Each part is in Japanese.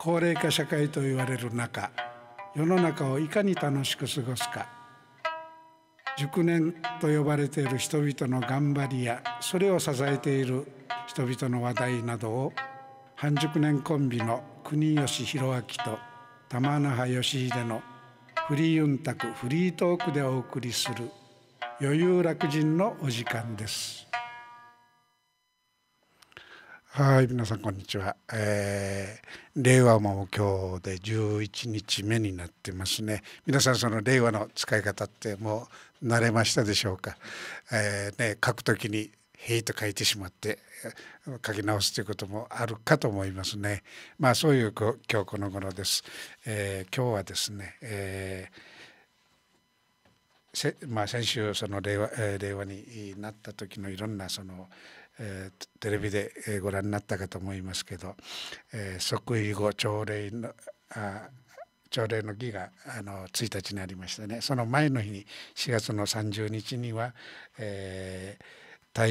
高齢化社会と言われる中世の中をいかに楽しく過ごすか熟年と呼ばれている人々の頑張りやそれを支えている人々の話題などを半熟年コンビの国吉弘明と玉那覇義秀のフリーたくフリートークでお送りする余裕楽人のお時間です。はい、皆さんこんにちは。えー、令和も今日で11日目になってますね。皆さんその令和の使い方ってもう慣れましたでしょうか。えー、ね書くときに「へい」と書いてしまって書き直すということもあるかと思いますね。まあそういう今日この頃です。えー、今日はですね、えせまあ、先週その令和,、え令和になった時のいろんなその「えー、テレビでご覧になったかと思いますけど、えー、即位後朝礼のあ朝礼の儀があの1日にありましたねその前の日に4月の30日には、えー大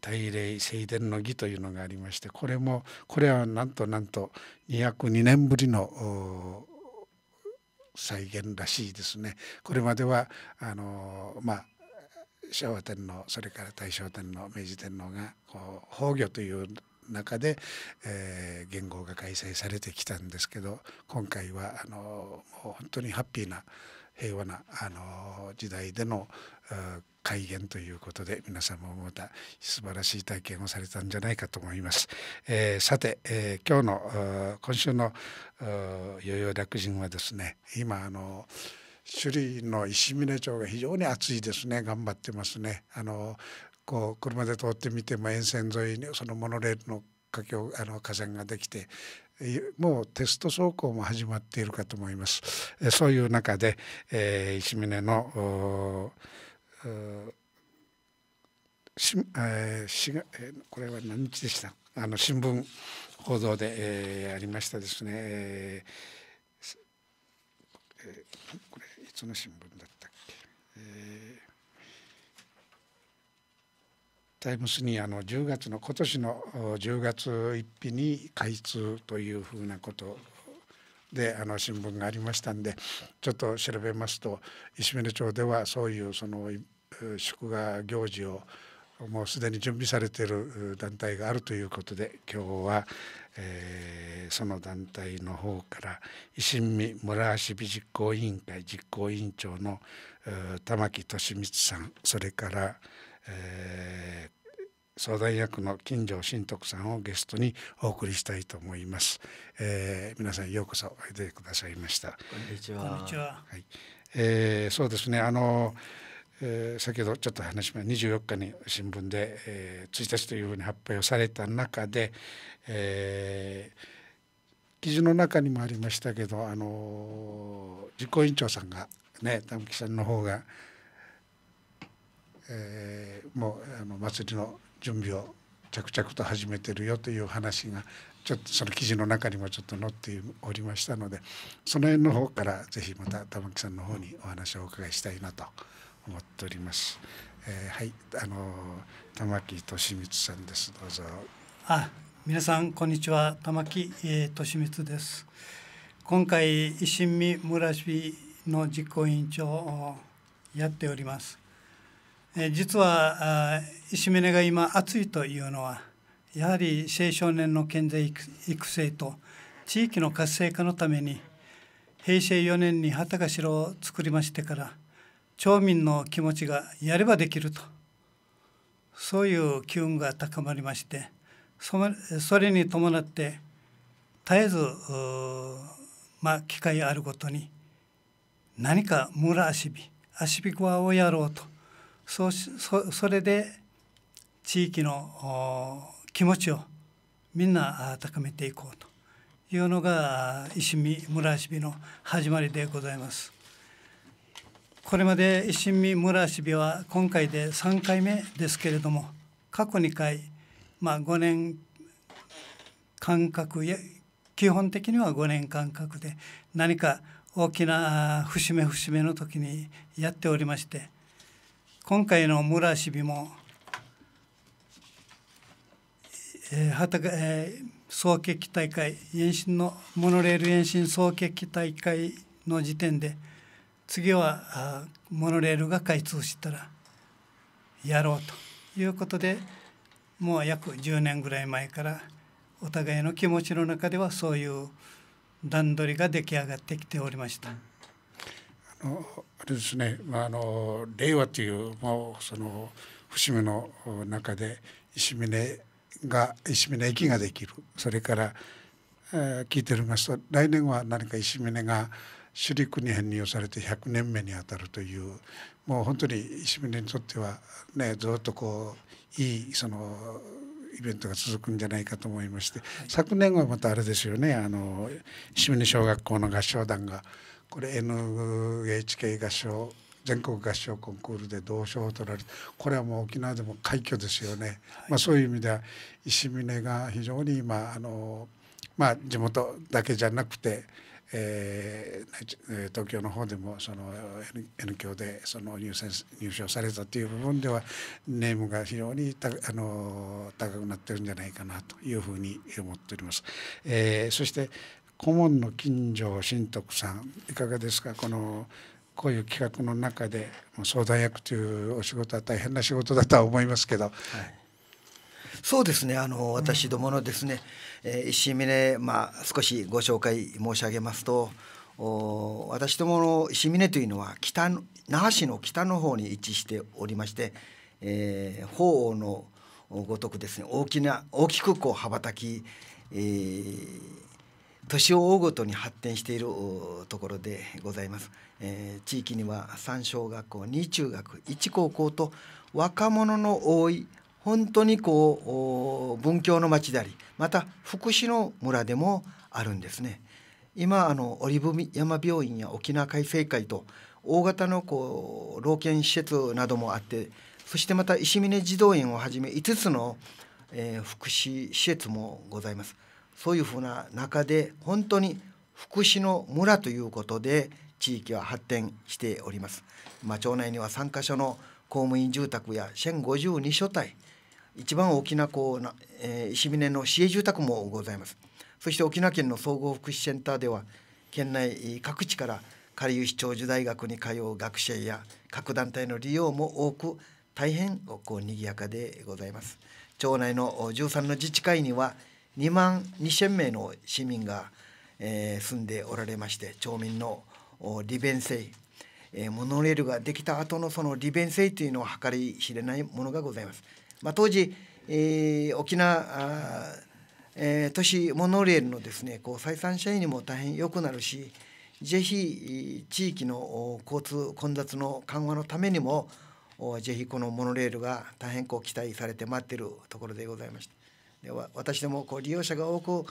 大礼正殿の儀というのがありましてこれもこれはなんとなんと202年ぶりの再現らしいですね。これまではあのまあ昭和天皇それから大正天皇明治天皇がこう崩御という中で、えー、元号が開催されてきたんですけど今回はあのもう本当にハッピーな平和なあの時代での改元ということで皆様もまた素晴らしい体験をされたんじゃないかと思います。えー、さて、えー、今日の今週の「代々楽人」はですね今あの首里の石峰町が非常に暑いですね頑張ってますねあのこう車で通ってみても沿線沿いにそのモノレールの架橋あの架線ができてもうテスト走行も始まっているかと思いますそういう中で、えー、石峰のし、えー、しが、えこれは何日でしたあの新聞報道で、えー、ありましたですね、えーつの新聞だったっけ、えー、タイムスにあの10月の今年の10月1日に開通というふうなことであの新聞がありましたんでちょっと調べますと石峰町ではそういうその祝賀行事をもうすでに準備されている団体があるということで今日は、えー、その団体の方から維新美村橋美実行委員会実行委員長の玉木俊光さんそれから、えー、相談役の金城新徳さんをゲストにお送りしたいと思います、えー、皆さんようこそおいでくださいましたこんにちははい、えー、そうですねあの、うんえー、先ほどちょっと話しました24日に新聞で、えー、1日というふうに発表された中で、えー、記事の中にもありましたけど、あの実行委員長さんがね玉木さんの方が、えー、もうあの祭りの準備を着々と始めてるよという話がちょっとその記事の中にもちょっと載っておりましたのでその辺の方からぜひまた玉木さんの方にお話をお伺いしたいなと。思っております。えー、はい、あの玉木敏光さんです。どうぞ。あ、皆さんこんにちは。玉木、えー、俊光です。今回維新民村市の実行委員長をやっております。えー、実は石峰が今熱いというのはやはり青少年の健全育成と地域の活性化のために平成4年に旗頭を作りましてから町民の気持ちがやればできるとそういう機運が高まりましてそれに伴って絶えずまあ機会あるごとに何か村足び足び小わをやろうとそうそそれで地域の気持ちをみんな高めていこうというのが石見村足びの始まりでございます。これまで維新見村市日は今回で3回目ですけれども過去2回、まあ、5年間隔や基本的には5年間隔で何か大きな節目節目の時にやっておりまして今回の村市日も、えーはたえー、総決起大会延伸のモノレール延伸総決起大会の時点で「次はモノレールが開通したらやろうということでもう約10年ぐらい前からお互いの気持ちの中ではそういう段取りが出来上がってきておりました。あのあれですね、まあ、あの令和というもうその節目の中で石峰が石峰駅ができるそれから、えー、聞いておりますと来年は何か石峰がシリクに編入されて100年目にあたるというもう本当に石峰にとっては、ね、ずっとこういいそのイベントが続くんじゃないかと思いまして、昨年はまたあれですよねあの石峰小学校の合唱団がこれ NHK 合唱全国合唱コンクールで銅賞を取られてこれはもう沖縄でも快挙ですよね、はい、まあ、そういう意味では石峰が非常に今あの、まあ、地元だけじゃなくてえー、東京の方でもその N, 響でその入選入賞されたという部分ではネームが非常にたあの高くなってるんじゃないかなというふうに思っております。えー、そして顧問の金城新徳さんいかがですかこのこういう企画の中で相談役というお仕事は大変な仕事だとは思いますけど。はい、そうですねあの私どものですね、うんえー、石峰、まあ、少しご紹介申し上げますとお私どもの石峰というのは北の那覇市の北の方に位置しておりまして、えー、法王のごとくですね大きな大きくこう羽ばたき、えー、年を追うごとに発展しているところでございます、えー、地域には三小学校二中学一高校と若者の多い本当にこう文教の町でありまた福祉の村でもあるんですね。今あのオリブ山病院や沖縄海生会と大型のこう老犬施設などもあってそしてまた石峰児童園をはじめ5つの、えー、福祉施設もございます。そういうふうな中で本当に福祉の村ということで地域は発展しております。まあ、町内には3カ所の公務員住宅や1052所帯一番大きなこうな、えー、石峰の市営住宅もございますそして沖縄県の総合福祉センターでは県内各地からりゆ市長寿大学に通う学生や各団体の利用も多く大変こう賑やかでございます町内の13の自治会には2万2000名の市民が、えー、住んでおられまして町民の利便性、えー、モノレールができた後のその利便性というのは計り知れないものがございます。まあ、当時、えー、沖縄えー、都市モノレールのですねこう採算社員にも大変良くなるしぜひ地域の交通混雑の緩和のためにもぜひこのモノレールが大変こう期待されて待っているところでございましたで私どもこう利用者が多く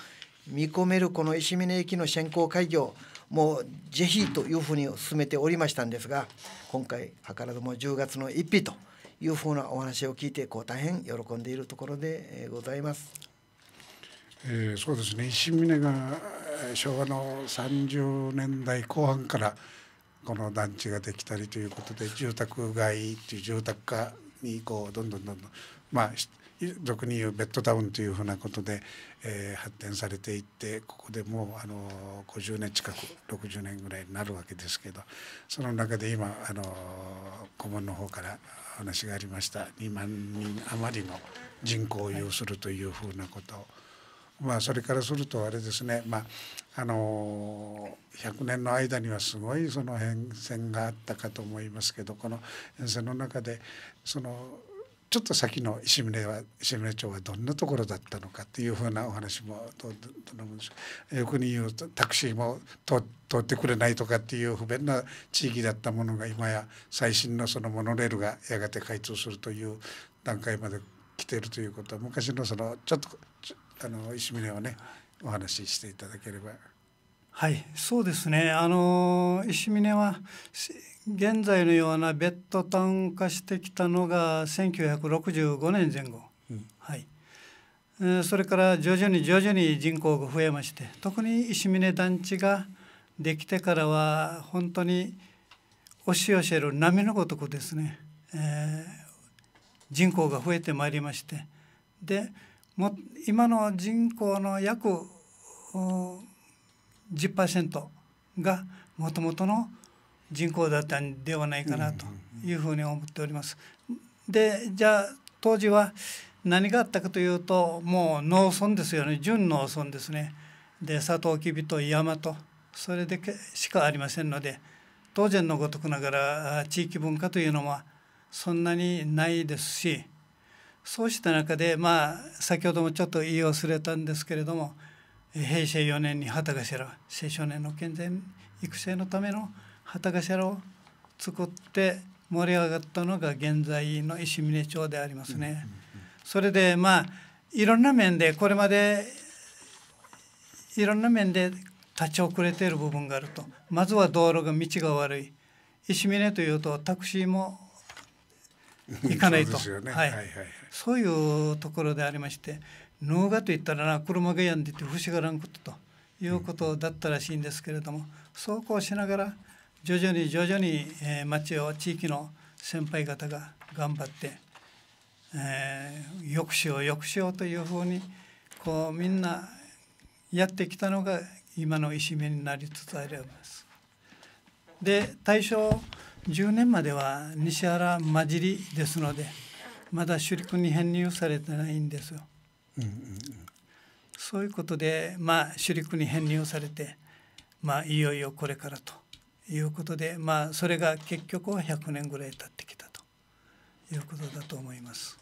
見込めるこの石峰駅の先行開業もうぜひというふうに進めておりましたんですが今回図らずも10月の1日と。いうふうなお話を聞いてこう大変喜んでいるところでございます。えー、そうですね石峰が昭和の30年代後半からこの団地ができたりということで住宅街っていう住宅化にこうどんどんどんどんまあ俗に言うベッドタウンというふうなことで、えー、発展されていってここでもうあの50年近く60年ぐらいになるわけですけどその中で今あの顧問の方から話がありました2万人余りの人口を有するというふうなことまあ、それからするとあれですね、まあ、あの100年の間にはすごいその変遷があったかと思いますけどこの変遷の中でそのちょっと先の石宗は石宗町はどんなところだったのかっていうふうなお話もどどどのよに言うとタクシーも通通ってくれないとかっていう不便な地域だったものが今や最新のそのモノレールがやがて開通するという段階まで来てるということは昔のそのちょっとあの石峰をねお話ししていただければ。はい、そうですね。あの石峰は現在のようなベッドタウン化してきたのが1965年前後、うん、はいえー、それから徐々に徐々に人口が増えまして特に石峰団地ができてからは本当に押し寄せる波のごとくですね、えー、人口が増えてまいりましてでも今の人口の約10%がもともとの人口だったんではないかなというふうに思っております。でじゃあ当時は何があったかというともう農村ですよね純農村ですね。でサトウキビと山とそれでしかありませんので当然のごとくながら地域文化というのはそんなにないですしそうした中でまあ先ほどもちょっと言い忘れたんですけれども平成4年に旗頭青少年の健全育成のための畑社を作って盛り上がったのが現在の石峰町でありますね。それでまあいろんな面でこれまでいろんな面で立ち遅れている部分があるとまずは道路が道が悪い石峰というとタクシーも行かないとはいそういうところでありまして農家といったらな車が病んでて不思がらんことということだったらしいんですけれども、うん、そうこうしながら徐々に徐々に、えー、町を地域の先輩方が頑張って、えー、よくしようよくしようというふうにこうみんなやってきたのが今の石目になりつつあります。で大正10年までは西原混じりですのでまだ主力に編入されてないんですよ。うんうんうん、そういうことで、まあ、主力に編入されて、まあ、いよいよこれからということで、まあ、それが結局は100年ぐらい経ってきたということだと思います。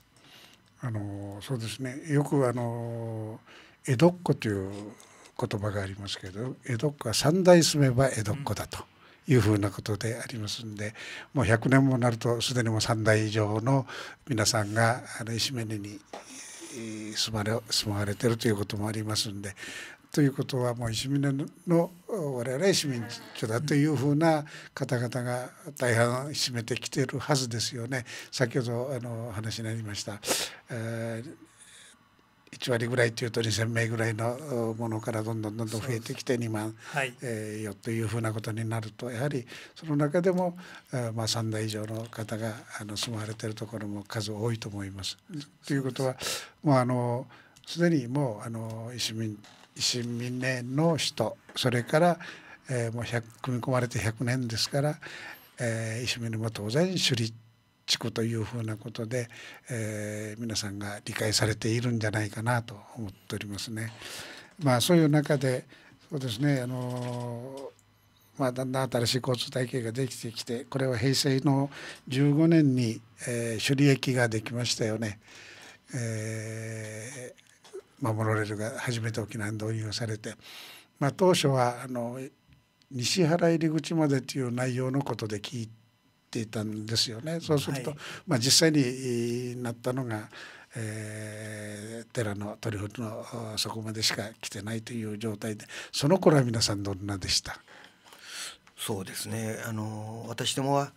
あのそうですねよくあの江戸っ子という言葉がありますけど江戸っ子は三代住めば江戸っ子だと。いうふうなことでありますんでもう100年もなるとすでにもう3代以上の皆さんがあの石目に住まれ住まわれてるということもありますんでということはもう石峰の我々市民長だというふうな方々が大半占めてきているはずですよね先ほどあの話になりました、えー、1割ぐらいというと2,000名ぐらいのものからどんどんどんどん増えてきて2万、はい、えー、よというふうなことになるとやはりその中でも、まあ、3代以上の方があの住まわれてるところも数多いと思います。ということはもうあのすでにもうあの市民維新民連の人それから、えー、もう組み込まれて100年ですから、えー、維新民も当然首里地区というふうなことで、えー、皆さんが理解されているんじゃないかなと思っておりますね。まあ、そういう中でそうですねあのまあ、だんだん新しい交通体系ができてきてこれは平成の15年に、えー、首里駅ができましたよね。えー守られるが初めて沖縄に導入されて、まあ、当初はあの西原入り口までという内容のことで聞いていたんですよね。そうすると、はい、まあ、実際になったのがえー、寺の鳥堀のそこまでしか来てないという状態でその頃は皆さんどんなでしたそうですねあの私どもは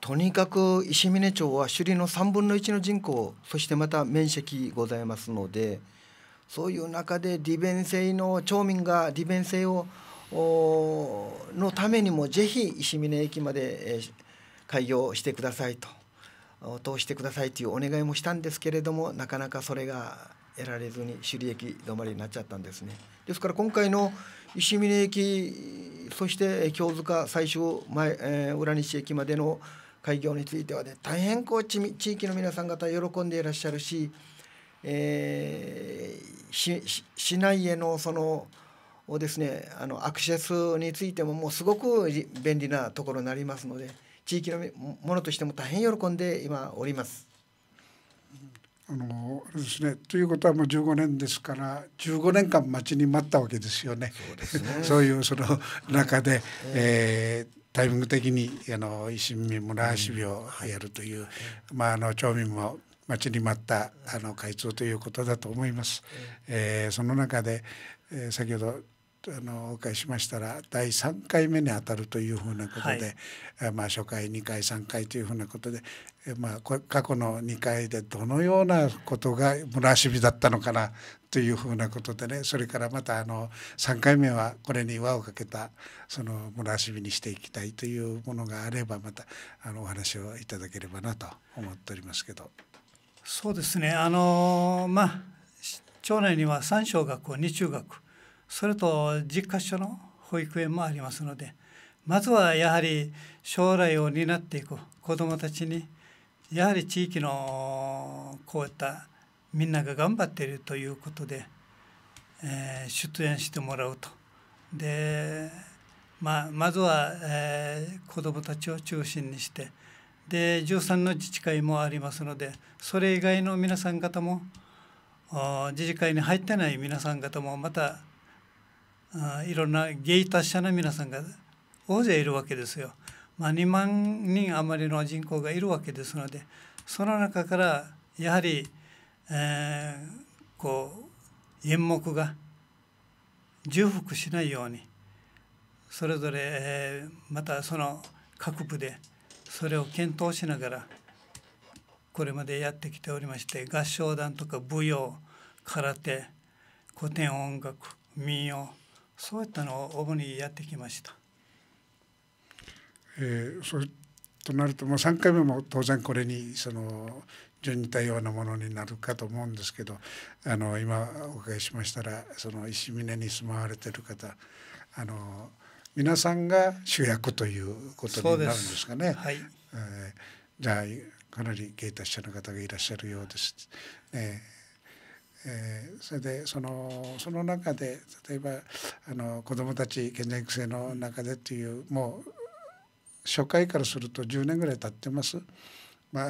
とにかく石峰町は首里の3分の1の人口そしてまた面積ございますのでそういう中で利便性の町民が利便性をのためにもぜひ石峰駅まで、開業してくださいと通してくださいというお願いもしたんですけれどもなかなかそれが得られずに首里駅止まりになっちゃったんですね。ですから今回の石峰駅そして京塚最終前、えー、浦西駅までの開業についてはね大変こう地域の皆さん方喜んでいらっしゃるしえー、市内へのそのをですねあのアクセスについてももうすごく便利なところになりますので地域のものとしても大変喜んで今おります。あのですね、ということはもう15年ですから15年間待ちに待ったわけですよね。そう、ですね、そういうその中で、えー、えータイミング的にあの維新見村足をやるという、はい、まああの町民も待ちに待ったあの開通ということだと思います。えー、その中で、えー、先ほどあのお伺いしましたら第3回目にあたるというふうなことで、はい、まあ、初回2回3回というふうなことで、まあ、過去の2回でどのようなことが村しびだったのかなというふうなことでねそれからまたあの3回目はこれに輪をかけたその村しびにしていきたいというものがあればまたあのお話をいただければなと思っておりますけど。そうですねあのまあ町内には3小学校2中学それと10か所の保育園もありますのでまずはやはり将来を担っていく子どもたちにやはり地域のこういったみんなが頑張っているということで、えー、出演してもらうと。でまあ、まずは、えー、子どもたちを中心にしてで13の自治会もありますのでそれ以外の皆さん方も自治会に入ってない皆さん方もまたいろんな芸達者の皆さんが大勢いるわけですよ。まあ、2万人余りの人口がいるわけですのでその中からやはり、えー、こう演目が重複しないようにそれぞれ、えー、またその各部でそれを検討しながらこれまでやってきておりまして合唱団とか舞踊空手古典音楽民謡そういったのを主にやってきました。えー、そうとなるともう3回目も当然これにその順似たようなものになるかと思うんですけどあの今お伺いしましたらその石峰に住まわれてる方あの皆さんが主役ということになるんですかね。はい、えー、じゃあかなり芸達者の方がいらっしゃるようです。えーえー、それでそのその中で例えばあの子どもたち健全育成の中でっていうもう初回からすると10年ぐらい経ってます。まあ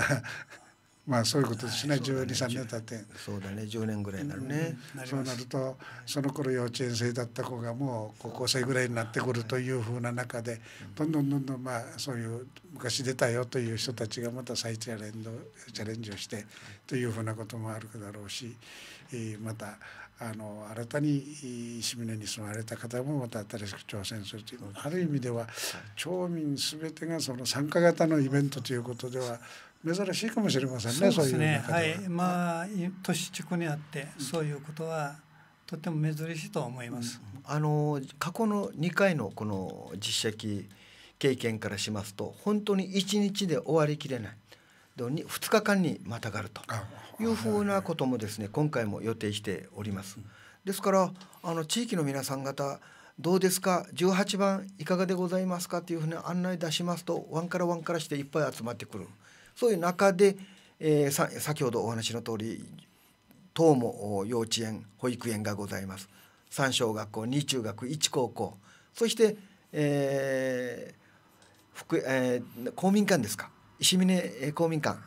まあそういうことですね、十二三年経ってそうだね十年ぐらいになるね、そうなるとその頃幼稚園生だった子がもう高校生ぐらいになってくるというふうな中で、どんどんどんどんまあそういう昔出たよという人たちがまた再チャレンジチャレンジをしてというふうなこともあるだろうし、またあの新たに市民に住まれた方もまた新しく挑戦するというある意味では町民全てがその参加型のイベントということでは珍しいかもしれませんね。そうですね。ういうはい、まあ都市地区にあってそういうことはとても珍しいと思います。うん、あの過去の2回のこの実績経験からしますと本当に1日で終わりきれない。2, 2日間にまたがるというふうなこともですね今回も予定しております。ですからあの地域の皆さん方どうですか18番いかがでございますかというふうに案内出しますとワンからワンからしていっぱい集まってくる。そういう中で、えー、先ほどお話の通り等も幼稚園保育園がございます3小学校2中学1高校そして、えーえー、公民館ですか石峰公民館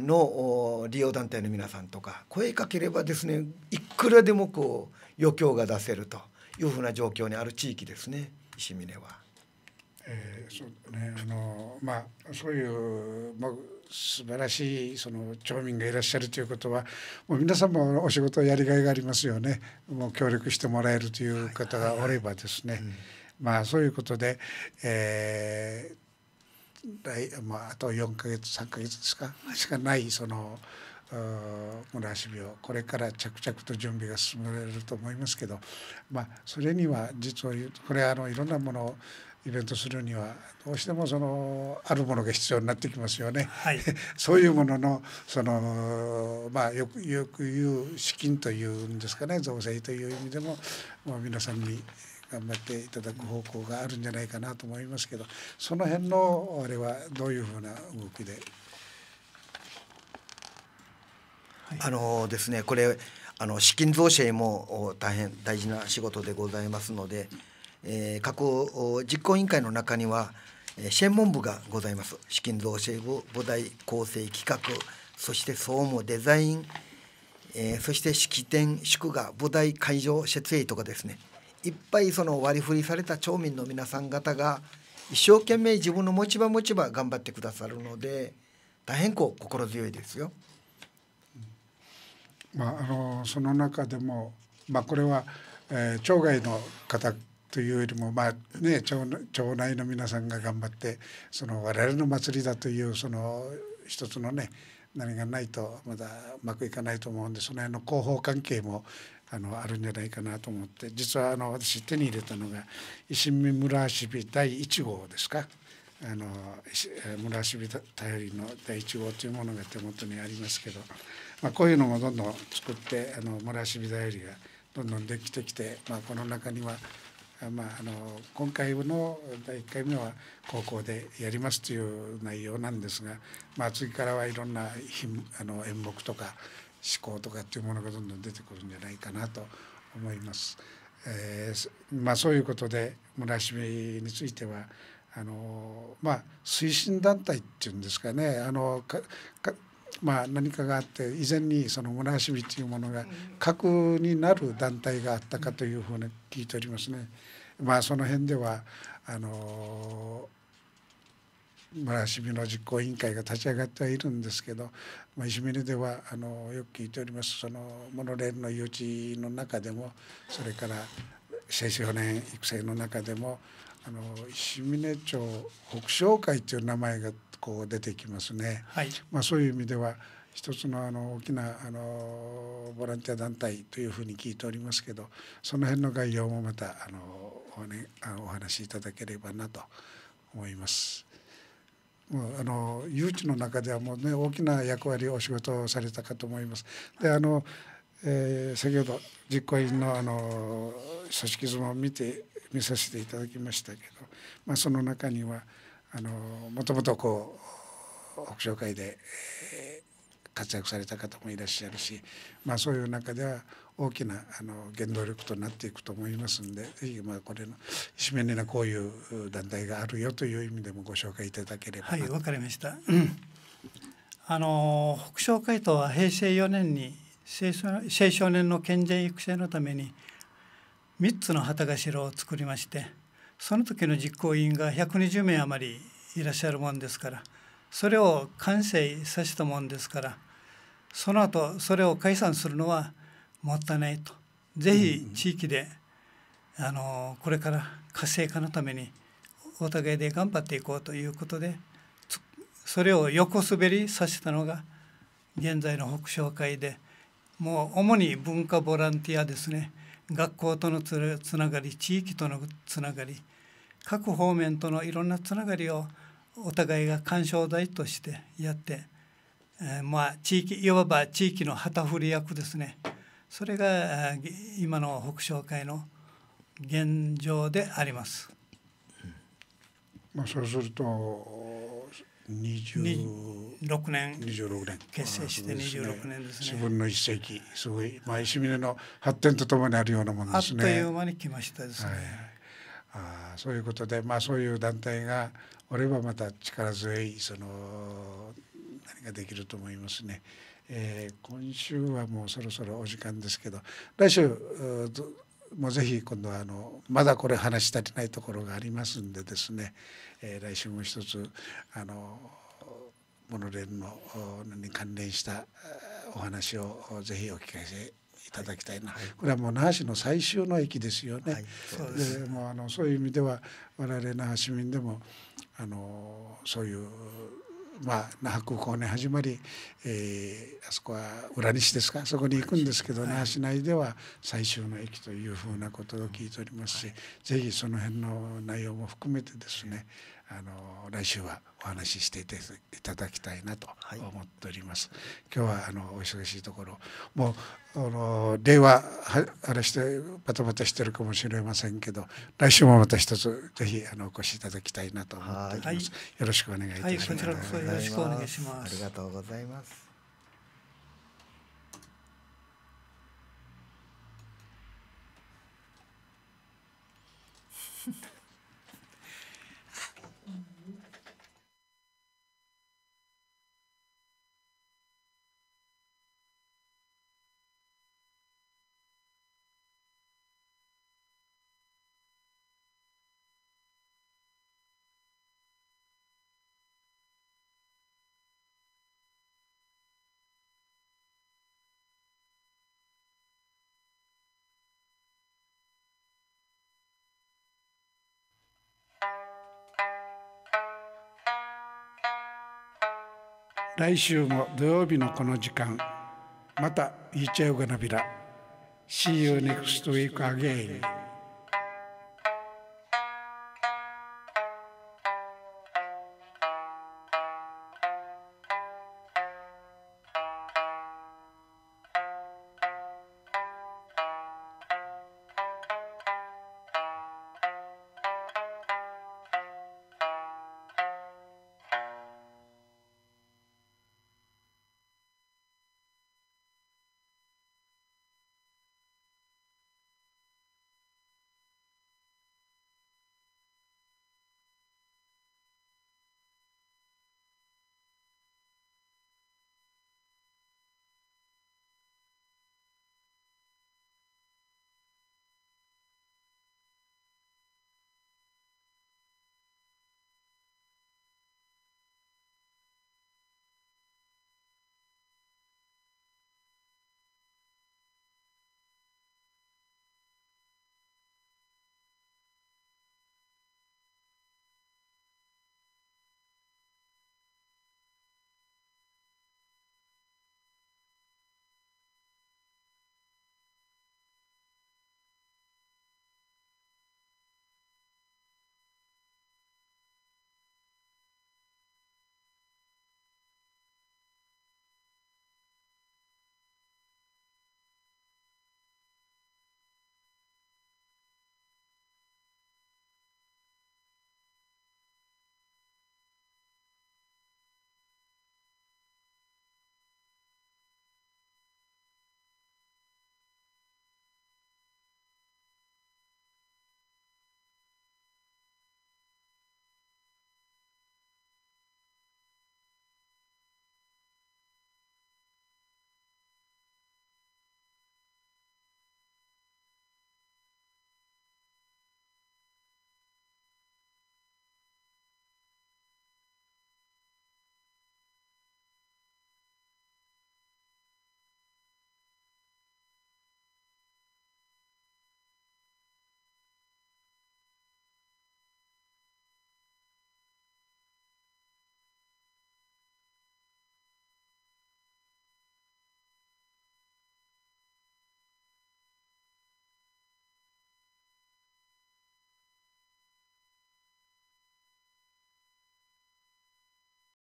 の利用団体の皆さんとか声かければですねいくらでもこう余興が出せるというふうな状況にある地域ですね石峰は。そうねあのまあそういう、まあ、素晴らしいその町民がいらっしゃるということはもう皆さんもお仕事やりがいがありますよねもう協力してもらえるという方がおればですね、まあそういうことで、えー来まあ、あと4か月3か月ですかしかないその。村足病これから着々と準備が進められると思いますけど、まあ、それには実はこれはあのいろんなものをイベントするにはどうしてもそのあるものが必要になってきますよね。はい、そういうもののそのまあよくよく言う資金というんですかね造成という意味でも、まあ、皆さんに頑張っていただく方向があるんじゃないかなと思いますけどその辺のあれはどういうふうな動きで、あのですねこれあの資金造成も大変大事な仕事でございますので。えー、各実行委員会の中には、えー、専門部がございます。資金造成部、母体構成企画、そして総務デザイン、えー、そして式典、祝賀、母体会場設営とかですね、いっぱいその割り振りされた町民の皆さん方が一生懸命自分の持ち場持ち場頑張ってくださるので、大変こう心強いですよ。まあ、あのその中でも、まあ、これは、えー、町外の方というよりもまあね町内の皆さんが頑張ってその我々の祭りだというその一つのね何がないとまだうまくいかないと思うんでその辺の広報関係もあのあるんじゃないかなと思って実はあの私手に入れたのが石見村しび第1号ですかあの村し頼りの第1号というものが手元にありますけど、まあ、こういうのもどんどん作ってあの村しび頼りがどんどんできてきて、まあ、この中にはまあ、あの今回の第1回目は高校でやりますという内容なんですが、まあ、次からはいろんなあの演目とか思考とかっていうものがどんどん出てくるんじゃないかなと思います。えー、まあ、そういうことで村重についてはあのまあ推進団体っていうんですかねあのまあ、何かがあって以前にその村遊びというものが核になる団体があったかというふうに聞いておりますね。まあ、その辺ではあの村遊びの実行委員会が立ち上がってはいるんですけど、まあ、石峰ではあのよく聞いておりますそのモノレールの誘致の中でもそれから青少年育成の中でもあの石峰町北昇会という名前がこう出てきますね。はい、まあ、そういう意味では一つのあの大きなあのボランティア団体というふうに聞いておりますけどその辺の概要もまたあのお,、ね、お話しいただければなと思います。もうあの誘致の中ではもう、ね、大きな役割お仕事をされたかと思います。であのえー、先ほど実行委員のあの組織図も見て見させていただきましたけど、まあ、その中にはあのもともとこう北昇会で、えー、活躍された方もいらっしゃるし、まあ、そういう中では大きなあの原動力となっていくと思いますんでぜひまあこれのめ目なこういう団体があるよという意味でもご紹介いただければはいわかりました、あの北昇会とは平成4年に青少年の健全育成のために3つの旗頭を作りまして。その時の実行委員が120名余りいらっしゃるもんですからそれを完成させたもんですからその後それを解散するのはもったいないとぜひ地域で、うんあのこれから活性化のためにお互いで頑張っていこうということでそれを横滑りさせたのが現在の北昇会でもう主に文化ボランティアですね。学校とのつながり地域とのつながり各方面とのいろんなつながりをお互いが緩衝材としてやって、えー、まあ地域いわば地域の旗振り役ですねそれが今の北商会の現状であります。まあ、そうすると26年年結成して26年ですね。すね分の一席すごい、まあ、石峰の発展とともにあるようなものですね。あっという間に来ましたですね。はい、あそういうことで、まあ、そういう団体がおればまた力強いその何ができると思いますね。えー、今週はもうそろそろお時間ですけど来週うもうぜひ今度はあのまだこれ話し足りないところがありますんでですね、えー、来週も一つあのモノレールのに関連したお話をぜひお聞かせいただきたいな、はい、これはもう那覇市の最終の駅ですよね。はい、そうですもうあのそういう意味では我々那覇市民でもあのそういうまあ、那覇空港に始まり、えー、あそこは浦西ですかそこに行くんですけど那覇市内では最終の駅というふうなことを聞いておりますし、はい、ぜひその辺の内容も含めてですねあの来週はお話ししていただきたいなと思っております。はい、今日はあのお忙しいところもうあの令和あれしてバタバタしてるかもしれませんけど来週もまた一つぜひあのお越しいただきたいなと思っております。よろしくお願いいたします。はい、よろしくお願いします。ありがとうございます。来週も土曜日のこの時間またイーチャヨガナビラ See you next week again